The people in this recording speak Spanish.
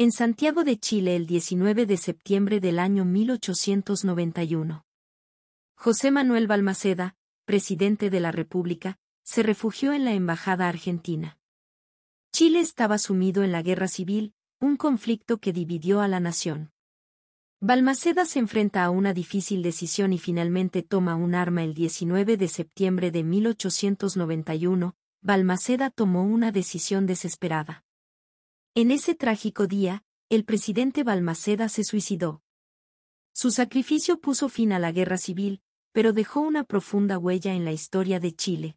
En Santiago de Chile el 19 de septiembre del año 1891. José Manuel Balmaceda, presidente de la República, se refugió en la Embajada Argentina. Chile estaba sumido en la guerra civil, un conflicto que dividió a la nación. Balmaceda se enfrenta a una difícil decisión y finalmente toma un arma el 19 de septiembre de 1891. Balmaceda tomó una decisión desesperada. En ese trágico día, el presidente Balmaceda se suicidó. Su sacrificio puso fin a la guerra civil, pero dejó una profunda huella en la historia de Chile.